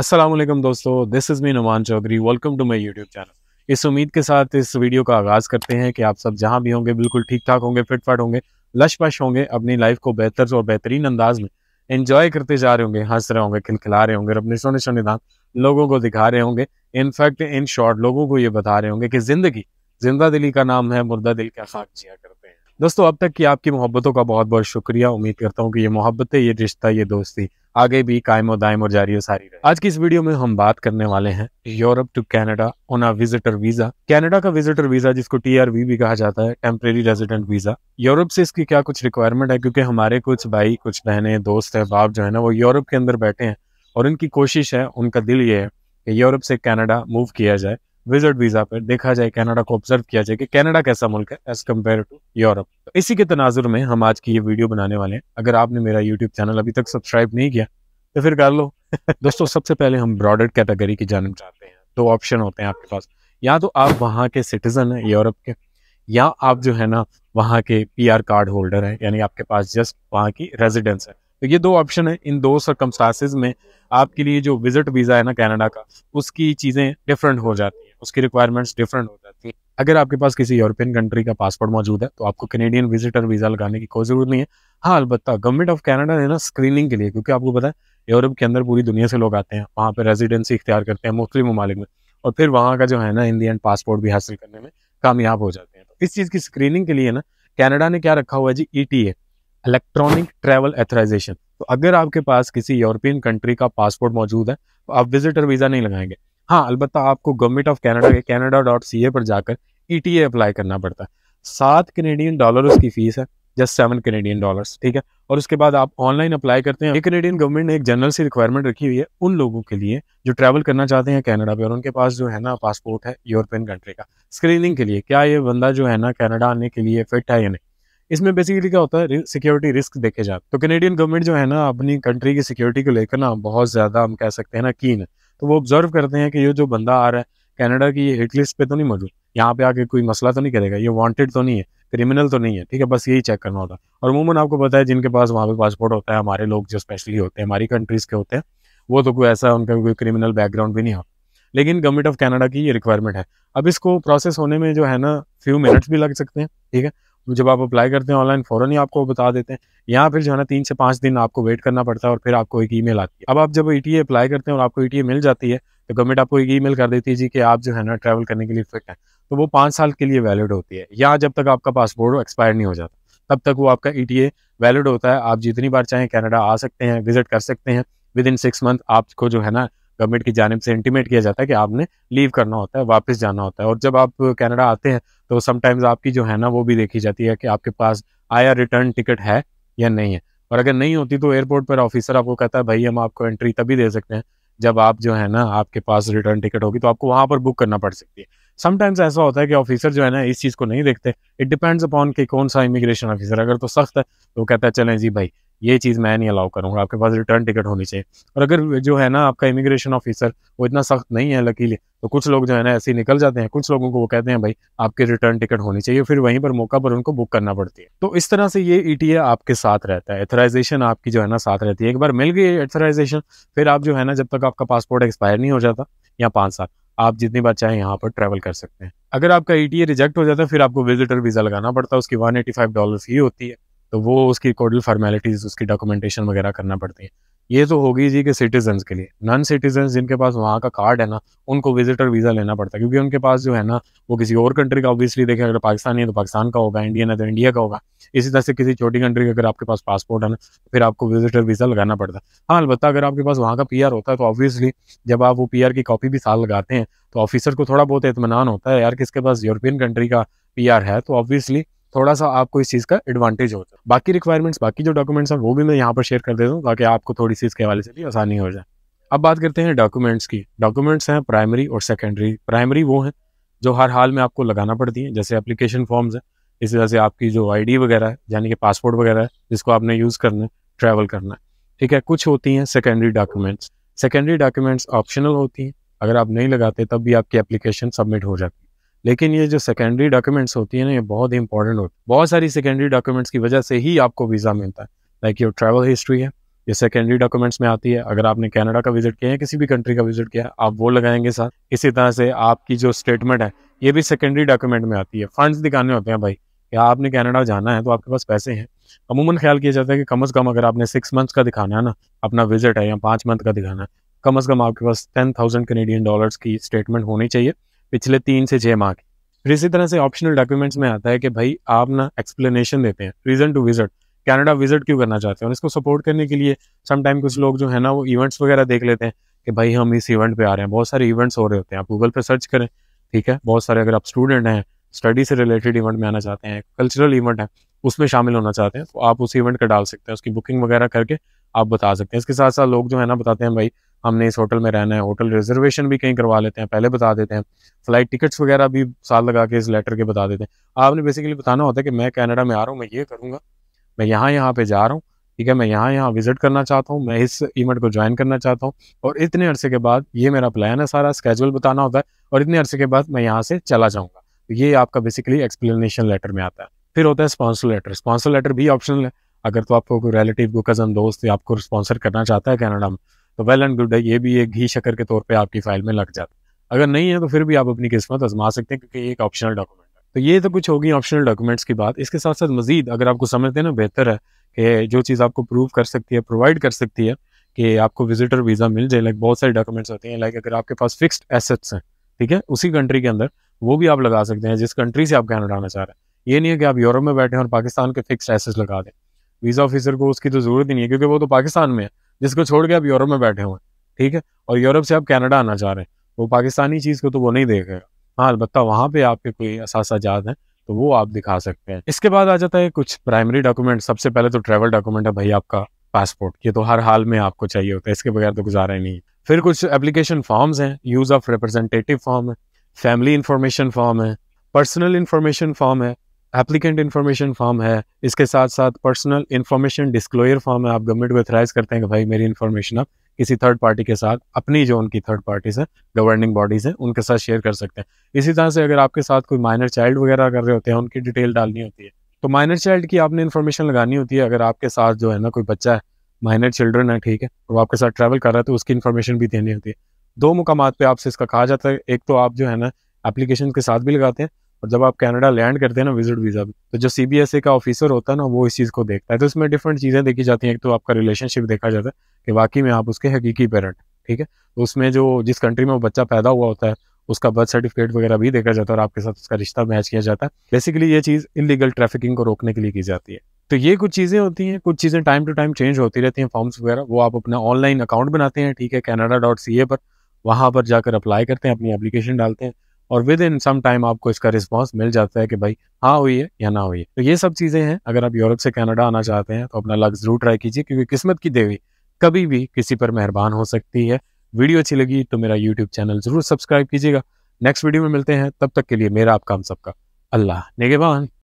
असलम दोस्तों this is me Numan Chaudhary welcome to my YouTube channel इस उम्मीद के साथ इस वीडियो का आगाज़ करते हैं कि आप सब जहाँ भी होंगे बिल्कुल ठीक ठाक होंगे फिट फाट होंगे लश पश होंगे अपनी लाइफ को बेहतर और बेहतरीन अंदाज में इन्जॉय करते जा रहे होंगे हंस रहे होंगे खिलखिला रहे होंगे अपने सोने सोने दांत लोगों को दिखा रहे होंगे इनफैक्ट इन शॉर्ट लोगों को ये बता रहे होंगे कि ज़िंदगी जिंदा दिली का नाम है मुर्दा दिल का खाक जिया करते हैं दोस्तों अब तक की आपकी मोहब्बतों का बहुत बहुत शुक्रिया उम्मीद करता हूँ कि ये मोहब्बतें ये रिश्ता ये दोस्ती आगे भी कायम और दायम और जारी और सारी आज की इस वीडियो में हम बात करने वाले हैं Europe to Canada on a visitor visa Canada का विजिटर वीजा जिसको टीआरवी भी कहा जाता है टेम्परेरी रेजिडेंट वीजा यूरोप से इसकी क्या कुछ रिक्वायरमेंट है क्योंकि हमारे कुछ भाई कुछ बहने दोस्त है बाप जो है ना वो यूरोप के अंदर बैठे हैं और इनकी कोशिश है उनका दिल ये है कि यूरोप से कैनेडा मूव किया जाए विजिट वीज़ा पर देखा जाए कनाडा को ऑब्जर्व किया जाए कि कनाडा कैसा मुल्क है एज़ कम्पेयर टू यूरोप तो इसी के तनाजुर में हम आज की ये वीडियो बनाने वाले हैं अगर आपने मेरा यूट्यूब चैनल अभी तक सब्सक्राइब नहीं किया तो फिर कर लो दोस्तों सबसे पहले हम ब्रॉडर कैटेगरी की जानना चाहते हैं दो ऑप्शन होते हैं आपके पास या तो आप वहाँ के सिटीज़न हैं यूरोप के या आप जो है ना वहाँ के पी कार्ड होल्डर हैं यानी आपके पास जस्ट वहाँ की रेजिडेंस है तो ये दो ऑप्शन है इन दो सर्कमस्टांसिस में आपके लिए जो विजिट वीज़ा है ना कनाडा का उसकी चीज़ें डिफरेंट हो जाती हैं उसकी रिक्वायरमेंट्स डिफरेंट हो जाती है अगर आपके पास किसी यूरोपियन कंट्री का पासपोर्ट मौजूद है तो आपको कनेडियन विजिटर वीज़ा लगाने की कोई ज़रूरत नहीं है हाँ अलबत् गवर्नमेंट ऑफ कैनेडा ने ना स्क्रीनिंग के लिए क्योंकि आपको पता है यूरोप के अंदर पूरी दुनिया से लोग आते हैं वहाँ पर रेजिडेंसी इख्तियार करते हैं मुख्तलि ममालिक में और फिर वहाँ का जो है ना इंडियन पासपोर्ट भी हासिल करने में कामयाब हो जाते हैं तो इस चीज़ की स्क्रीनिंग के लिए ना कैनेडा ने क्या रखा हुआ है जी E T A electronic travel authorization तो अगर आपके पास किसी यूरोपियन कंट्री का पासपोर्ट मौजूद है तो आप विजिटर वीज़ा नहीं लगाएंगे हाँ अलबत् आपको गवर्नमेंट ऑफ कैनेडा के कैनेडा डॉट सी ए पर जाकर ई टी ए अप्लाई करना पड़ता है सात कनेडियन डॉलर उसकी फ़ीस है जस्ट सेवन कैनेडियन डॉलर्स ठीक है और उसके बाद आप ऑनलाइन अप्लाई करते हैं कनेडियन गवर्नमेंट ने एक जनरल सी रिक्वायरमेंट रखी हुई है उन लोगों के लिए जो ट्रैवल करना चाहते हैं कनाडा पे और उनके पास जो है ना पासपोर्ट है यूरोपियन कंट्री का स्क्रीनिंग के लिए क्या ये बंदा जो है ना कनाडा आने के लिए फिट है या नहीं इसमें बेसिकली क्या होता है सिक्योरिटी रिस्क देखे जाते तो कनेडियन गवर्नमेंट जो है ना अपनी कंट्री की सिक्योरिटी को लेकर ना बहुत ज़्यादा हम कह सकते हैं ना कीन है तो वो ऑब्जर्व करते हैं कि ये जो बंदा आ रहा है कनाडा की ये हिट लिस्ट पे तो नहीं मौजूद यहाँ पे आके कोई मसला तो नहीं करेगा ये वांटेड तो नहीं है क्रिमिनल तो नहीं है ठीक है बस यही चेक करना होता है और अमूमन आपको पता है जिनके पास वहाँ पे पासपोर्ट होता है हमारे लोग जो स्पेशली होते हैं हमारी कंट्रीज़ के होते हैं वो तो कोई ऐसा उनका कोई क्रिमिनल बैकग्राउंड भी नहीं होता लेकिन गवर्नमेंट ऑफ कनाडा की ये रिक्वायरमेंट है अब इसको प्रोसेस होने में जो है ना फ्यू मिनट्स भी लग सकते हैं ठीक है जब आप अप्लाई करते हैं ऑनलाइन फ़ौरन ही आपको बता देते हैं यहाँ फिर जो है ना तीन से पाँच दिन आपको वेट करना पड़ता है और फिर आपको एक ईमेल आती है अब आप जब ई e अप्लाई करते हैं और आपको ई e मिल जाती है तो गवर्नमेंट आपको एक ई कर देती है जी कि आप जो है ना ट्रैवल करने के लिए फिट हैं तो वो पाँच साल के लिए वैलिड होती है या जब तक आपका पासपोर्ट एक्सपायर नहीं हो जाता तब तक वो आपका ई e वैलिड होता है आप जितनी बार चाहें कैनेडा आ सकते हैं विजिट कर सकते हैं विद इन सिक्स मंथ आपको जो है ना गवर्नमेंट की जानब से इंटीमेट किया जाता है कि आपने लीव करना होता है वापस जाना होता है और जब आप कनाडा आते हैं तो समटाइम्स आपकी जो है ना वो भी देखी जाती है कि आपके पास आया रिटर्न टिकट है या नहीं है और अगर नहीं होती तो एयरपोर्ट पर ऑफिसर आपको कहता है भाई हम आपको एंट्री तभी दे सकते हैं जब आप जो है ना आपके पास रिटर्न टिकट होगी तो आपको वहाँ पर बुक करना पड़ सकती है समटाइम्स ऐसा होता है कि ऑफिसर जो है ना इस चीज़ को नहीं देखते इट डिपेंड्स अपॉन कि कौन सा इमिग्रेशन ऑफिसर अगर तो सख्त है तो कहता है चलें जी भाई ये चीज़ मैं नहीं अलाउ करूंगा आपके पास रिटर्न टिकट होनी चाहिए और अगर जो है ना आपका इमिग्रेशन ऑफिसर वो इतना सख्त नहीं है लकीली तो कुछ लोग जो है ना ऐसे निकल जाते हैं कुछ लोगों को वो कहते हैं भाई आपकी रिटर्न टिकट होनी चाहिए फिर वहीं पर मौका पर उनको बुक करना पड़ती है तो इस तरह से ये ई e आपके साथ रहता है एथराइजेशन आपकी जो है ना साथ रहती है एक बार मिल गई एथराइजेशन फिर आप जो है ना जब तक आपका पासपोर्ट एक्सपायर नहीं हो जाता या पाँच साल आप जितनी बार चाहें यहाँ पर ट्रैवल कर सकते हैं अगर आपका ई e रिजेक्ट हो जाता है फिर आपको विजिटर वीज़ा लगाना पड़ता है उसकी वन डॉलर ही होती है तो वो उसकी कोडल फार्मेलिटीज़ उसकी डॉक्यूमेंटेशन वगैरह करना पड़ती है ये तो होगी जी कि सिटीजन्स के लिए नॉन सिटीज़न जिनके पास वहाँ का कार्ड है ना उनको विजिटर वीज़ा लेना पड़ता है क्योंकि उनके पास जो है ना वो किसी और कंट्री का ऑब्वियसली देखें अगर पाकिस्तान है तो पाकिस्तान का होगा इंडियन है तो इंडिया का होगा इसी तरह से किसी छोटी कंट्री का अगर आपके पास पासपोर्ट है ना फिर आपको विजिटर वीज़ा लगाना पड़ता है हाँ अलबत्त अगर आपके पास वहाँ का पी होता है तो ऑब्वियसली जब आप वो पी की कॉपी भी साथ लगाते हैं तो ऑफिसर को थोड़ा बहुत इतमान होता है यार किसके पास यूरोपियन कंट्री का पी है तो ऑब्वियसली थोड़ा सा आपको इस चीज़ का एडवांटेज होता है बाकी रिक्वायरमेंट्स बाकी जो डॉक्यूमेंट्स हैं वो भी मैं यहाँ पर शेयर कर देता हूँ ताकि आपको थोड़ी सी इसके हवाले से भी आसानी हो जाए अब बात करते हैं डॉक्यूमेंट्स की डॉक्यूमेंट्स हैं प्राइमरी और सेकेंडरी प्राइमरी वो हैं जो हर हाल में आपको लगाना पड़ती हैं जैसे एप्लीकेशन फॉर्म्स हैं इस वजह से आपकी जो आईडी वगैरह है यानी कि पासपोर्ट वगैरह है जिसको आपने यूज़ करना है ट्रैवल करना है ठीक है कुछ होती हैं secondary documents secondary documents optional होती हैं अगर आप नहीं लगाते तब भी आपकी एप्लीकेशन सबमिट हो जाती है लेकिन ये जो सेकेंडरी डॉक्यूमेंट्स होती है ना ये बहुत ही इंपॉर्टेंट होती है बहुत सारी सेकेंडरी डॉक्यूमेंट्स की वजह से ही आपको वीज़ा मिलता है लाइक योर ट्रैवल हिस्ट्री है ये सेकेंडरी डॉक्यूमेंट्स में आती है अगर आपने कनाडा का विजिट किया है किसी भी कंट्री का विजिट किया है आप वो लगाएंगे साथ इसी तरह से आपकी जो स्टेटमेंट है ये भी सेकेंडरी डॉक्यूमेंट में आती है फंड्स दिखाने होते हैं भाई कि आपने कनाडा जाना है तो आपके पास पैसे हैं अमूमन ख्याल किया जाता है कि कम अज़ कम अगर आपने सिक्स मंथ्स का दिखाना है ना अपना विजिट है या पाँच मंथ का दिखाना है कम अज़ कम आपके पास टेन थाउजेंड कनेडियन डॉलर्स की स्टेटमेंट होनी चाहिए पिछले तीन से छः माह फिर इसी तरह से ऑप्शनल डॉक्यूमेंट्स में आता है कि भाई आप ना एक्सप्लेनेशन देते हैं reason to visit Canada visit क्यों करना चाहते हैं और इसको सपोर्ट करने के लिए समटाइम कुछ लोग जो है ना वो इवेंट्स वगैरह देख लेते हैं कि भाई हम इस इवेंट पे आ रहे हैं बहुत सारे इवेंट्स हो रहे होते हैं आप गूगल पे सर्च करें ठीक है बहुत सारे अगर आप स्टूडेंट हैं स्टडी से रिलेटेड इवेंट में आना चाहते हैं कल्चरल इवेंट है उसमें शामिल होना चाहते हैं तो आप उस इवेंट का डाल सकते हैं उसकी बुकिंग वगैरह करके आप बता सकते हैं इसके साथ साथ लोग जो है ना बताते हैं भाई हमने इस होटल में रहना है होटल रिजर्वेशन भी कहीं करवा लेते हैं पहले बता देते हैं फ्लाइट टिकट्स वगैरह भी साथ लगा के इस लेटर के बता देते हैं आपने बेसिकली बताना होता है कि मैं कैनेडा में आ रहा हूँ मैं ये करूँगा मैं यहाँ यहाँ पे जा रहा हूँ ठीक है मैं यहाँ यहाँ विजिट करना चाहता हूँ मैं इस इवेंट को ज्वाइन करना चाहता हूँ और इतने अरसे के बाद ये मेरा प्लान है सारा स्केजुअल बताना होता है और इतने अरसे के बाद मैं यहाँ से चला जाऊँगा तो ये आपका बेसिकली एक्सप्लेनेशन लेटर में आता है फिर होता है स्पॉन्सर लेटर स्पॉन्सर लेटर भी ऑप्शनल है अगर तो आपको कोई रिलेटिव को कज़न दोस्त या आपको स्पॉन्सर करना चाहता है कैनेडा में तो वेल एंड गुड है ये भी एक ही शकर के तौर पर आपकी फाइल में लग जाता है अगर नहीं है तो फिर भी आप अपनी किस्मत आजमा सकते हैं क्योंकि एक ऑप्शनल डॉक्यूमेंट है तो ये तो कुछ होगी ऑप्शनल डॉक्यूमेंट्स की बात इसके साथ साथ मजीद अगर आपको समझते हैं ना बेहतर है कि जो चीज़ आपको प्रूव कर सकती है प्रोवाइड कर सकती है कि आपको विजिटर वीज़ा मिल जाए लाइक बहुत सारे डॉक्यूमेंट्स होते हैं लाइक अगर आपके पास फिक्स्ड एसेट्स हैं ठीक है उसी कंट्री के अंदर वो भी आप लगा सकते हैं जिस कंट्री से आप कैनेडा आना चाह रहे हैं ये नहीं है कि आप यूरोप में बैठे हैं और पाकिस्तान के फिक्स्ड एसेट्स लगा दें वीज़ा ऑफिसर को उसकी तो ज़रूरत ही नहीं है क्योंकि वो तो पाकिस्तान में है जिसको छोड़ के आप यूरोप में बैठे हुए हैं ठीक है और यूरोप से आप कनाडा आना चाह रहे हैं वो पाकिस्तानी चीज़ को तो वो नहीं देखेगा हाँ अलबत् वहाँ पे आपके कोई असासाजात हैं तो वो आप दिखा सकते हैं इसके बाद आ जाता है कुछ प्राइमरी डॉक्यूमेंट सबसे पहले तो ट्रैवल डॉक्यूमेंट है भाई आपका पासपोर्ट ये तो हर हाल में आपको चाहिए होता है इसके बगैर तो गुजारा ही नहीं फिर कुछ एप्लीकेशन फॉर्म्स हैं यूज़ ऑफ रिप्रेजेंटेटिव फॉर्म है फैमिली इन्फॉर्मेशन फॉर्म है पर्सनल इन्फॉर्मेशन फॉर्म है एप्लीकेंट इन्फॉर्मेशन फॉर्म है इसके साथ साथ पर्सनल इन्फॉर्मेशन डिस्क्लोयर फॉर्म है आप गवर्नमेंट को अथराइज करते हैं कि भाई मेरी इन्फॉर्मेशन आप किसी थर्ड पार्टी के साथ अपनी जो उनकी थर्ड पार्टीज है गवर्निंग बॉडीज़ है उनके साथ शेयर कर सकते हैं इसी तरह से अगर आपके साथ कोई माइनर चाइल्ड वगैरह कर रहे होते हैं उनकी डिटेल डालनी होती है तो माइनर चाइल्ड की आपने इन्फॉर्मेशन लगानी होती है अगर आपके साथ जो है ना कोई बच्चा है माइनर चिल्ड्रन है ठीक है और वो आपके साथ ट्रैवल कर रहा है तो उसकी इन्फॉर्मेशन भी देनी होती है दो मुकाम पे आपसे इसका कहा जाता है एक तो आप जो है ना एप्लीकेशन के साथ भी लगाते हैं और जब आप कनाडा लैंड करते हैं ना विजिट वीज़ा भी तो जो सी e का ऑफिसर होता है ना वो इस चीज़ को देखता है तो इसमें डिफरेंट चीज़ें देखी जाती हैं तो आपका रिलेशनशिप देखा जाता है कि वाकई में आप उसके हकीकी पेरेंट ठीक है तो उसमें जो जिस कंट्री में वो बच्चा पैदा हुआ होता है उसका बर्थ सर्टिफिकेट वगैरह भी देखा जाता है और आपके साथ उसका रिश्ता मैच किया जाता है बेसिकली ये चीज़ इलीगल ट्रैफिकिंग को रोकने के लिए की जाती है तो ये कुछ चीज़ें होती हैं कुछ चीज़ें टाइम टू टाइम चेंज होती रहती हैं फॉर्म्स वगैरह वो आप अपना ऑनलाइन अकाउंट बनाते हैं ठीक है कैनाडा डॉट सी ए पर वहाँ पर जाकर अप्लाई करते हैं अपनी एप्लीकेशन डालते हैं और विद इन सम टाइम आपको इसका रिस्पॉन्स मिल जाता है कि भाई हाँ हुई है या ना हुई है तो ये सब चीज़ें हैं अगर आप यूरोप से कनाडा आना चाहते हैं तो अपना लक जरूर ट्राई कीजिए क्योंकि किस्मत की देवी कभी भी किसी पर मेहरबान हो सकती है वीडियो अच्छी लगी तो मेरा यूट्यूब चैनल ज़रूर सब्सक्राइब कीजिएगा नेक्स्ट वीडियो में मिलते हैं तब तक के लिए मेरा आपका हम सबका अल्लाह निगेबान